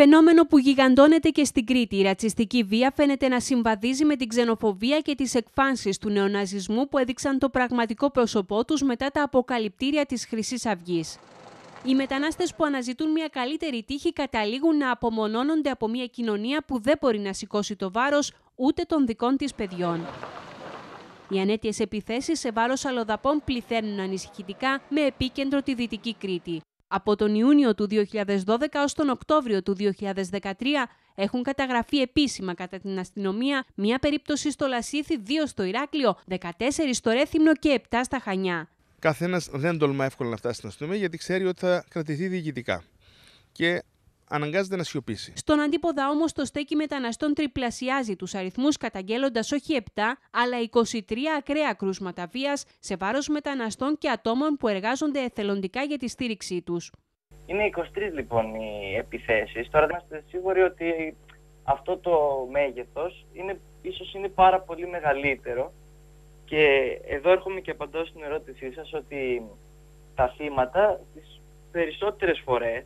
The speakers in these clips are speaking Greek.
Φαινόμενο που γιγαντώνεται και στην Κρήτη, η ρατσιστική βία φαίνεται να συμβαδίζει με την ξενοφοβία και τις εκφάνσεις του νεοναζισμού που έδειξαν το πραγματικό πρόσωπό τους μετά τα αποκαλυπτήρια της χρυσής αυγής. Οι μετανάστες που αναζητούν μια καλύτερη τύχη καταλήγουν να απομονώνονται από μια κοινωνία που δεν μπορεί να σηκώσει το βάρος ούτε των δικών της παιδιών. Οι ανέτειες επιθέσεις σε βάρος αλλοδαπών πληθαίνουν ανησυχητικά με επίκεντρο τη Δυτική Κρήτη. Από τον Ιούνιο του 2012 ως τον Οκτώβριο του 2013 έχουν καταγραφεί επίσημα κατά την αστυνομία μία περίπτωση στο Λασίθι, δύο στο Ηράκλειο, 14 στο Ρέθυμνο και 7 στα Χανιά. Καθένας δεν τολμά εύκολα να φτάσει στην αστυνομία γιατί ξέρει ότι θα κρατηθεί διοικητικά. Και αναγκάζεται να σιωπήσει. Στον αντίποδα όμως το στέκι μεταναστών τριπλασιάζει τους αριθμούς καταγγέλλοντας όχι 7, αλλά 23 ακραία κρούσματα βίας σε βάρος μεταναστών και ατόμων που εργάζονται εθελοντικά για τη στήριξή τους. Είναι 23 λοιπόν οι επιθέσεις. Τώρα είμαστε σίγουροι ότι αυτό το μέγεθος είναι, ίσως είναι πάρα πολύ μεγαλύτερο. Και εδώ έρχομαι και απαντώ στην ερώτησή σας ότι τα θύματα τις περισσότερες φορές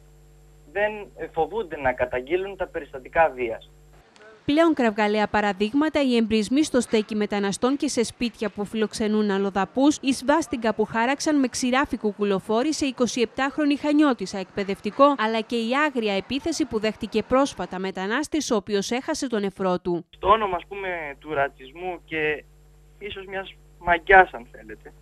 δεν φοβούνται να καταγγείλουν τα περιστατικά βίας. Πλέον κραυγαλαία παραδείγματα, οι εμπρισμοί στο στέκι μεταναστών και σε σπίτια που φιλοξενούν αλλοδαπούς, η σβάστιγκα που χάραξαν με ξηράφικου κουκουλοφόρη σε 27χρονη χανιώτησα εκπαιδευτικό, αλλά και η άγρια επίθεση που δέχτηκε πρόσφατα μετανάστης, ο οποίος έχασε τον εφρό του. Στο όνομα, ας πούμε, του ρατσισμού και ίσως μιας μαγιάς, αν θέλετε,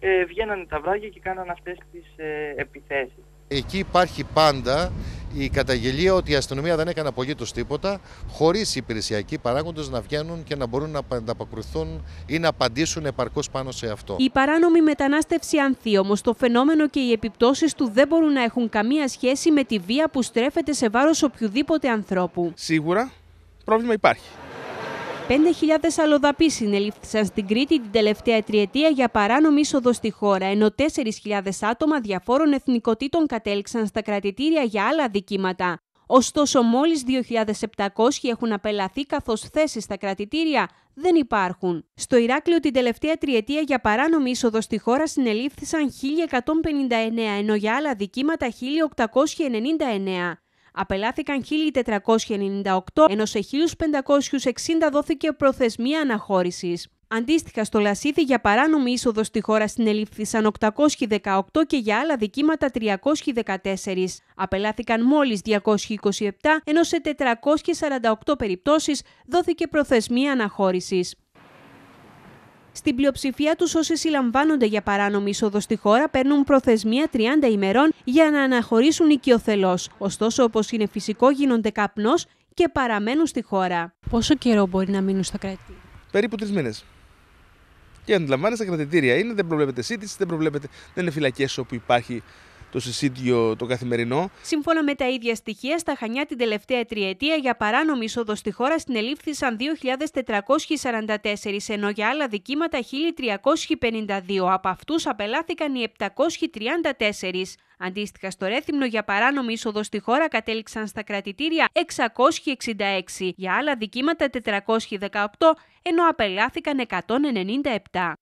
ε, βγαίνανε τα βράδια και κάνανε αυτές τις ε, επιθέσεις. Εκεί υπάρχει πάντα η καταγγελία ότι η αστυνομία δεν έκανε απολύτως τίποτα, χωρίς οι υπηρεσιακοί παράγοντες να βγαίνουν και να μπορούν να ανταποκριθούν ή να απαντήσουν επαρκώς πάνω σε αυτό. Η παράνομη μετανάστευση ανθεί, όμως το φαινόμενο και οι επιπτώσεις του δεν μπορούν να έχουν καμία σχέση με τη βία που στρέφεται σε βάρος οποιοδήποτε ανθρώπου. Σίγουρα πρόβλημα υπάρχει. 5.000 αλλοδαποί συνελήφθησαν στην Κρήτη την τελευταία τριετία για παράνομη είσοδο στη χώρα, ενώ 4.000 άτομα διαφόρων εθνικοτήτων κατέληξαν στα κρατητήρια για άλλα δικήματα. Ωστόσο, μόλις 2.700 έχουν απελαθεί καθώς θέσεις στα κρατητήρια δεν υπάρχουν. Στο Ηράκλειο την τελευταία τριετία για παράνομη είσοδο στη χώρα συνελήφθησαν 1.159, ενώ για άλλα δικήματα 1.899. Απελάθηκαν 1.498, ενώ σε 1.560 δόθηκε προθεσμία αναχώρησης. Αντίστοιχα, στο Λασίδι για παράνομη είσοδο στη χώρα συνελήφθησαν 818 και για άλλα δικήματα 314. Απελάθηκαν μόλις 227, ενώ σε 448 περιπτώσεις δόθηκε προθεσμία αναχώρησης. Στην πλειοψηφία τους, όσοι συλλαμβάνονται για παράνομη είσοδο στη χώρα παίρνουν προθεσμία 30 ημερών για να αναχωρήσουν οικειοθελώς. Ωστόσο, όπως είναι φυσικό, γίνονται καπνός και παραμένουν στη χώρα. Πόσο καιρό μπορεί να μείνουν στα κρατήριο, Περίπου τρεις μήνες. Και αντιλαμβάνεστε, κρατητήρια είναι, δεν προβλέπεται σύντηση, δεν, δεν είναι φυλακές όπου υπάρχει το συσίδιο το καθημερινό. Σύμφωνα με τα ίδια στοιχεία, στα Χανιά την τελευταία τριετία για παράνομη είσοδο στη χώρα συνελήφθησαν 2.444, ενώ για άλλα δικήματα 1.352. Από αυτούς απελάθηκαν οι 734. Αντίστοιχα στο Ρέθυμνο για παράνομη είσοδο στη χώρα κατέληξαν στα κρατητήρια 666, για άλλα δικήματα 418, ενώ απελάθηκαν 197.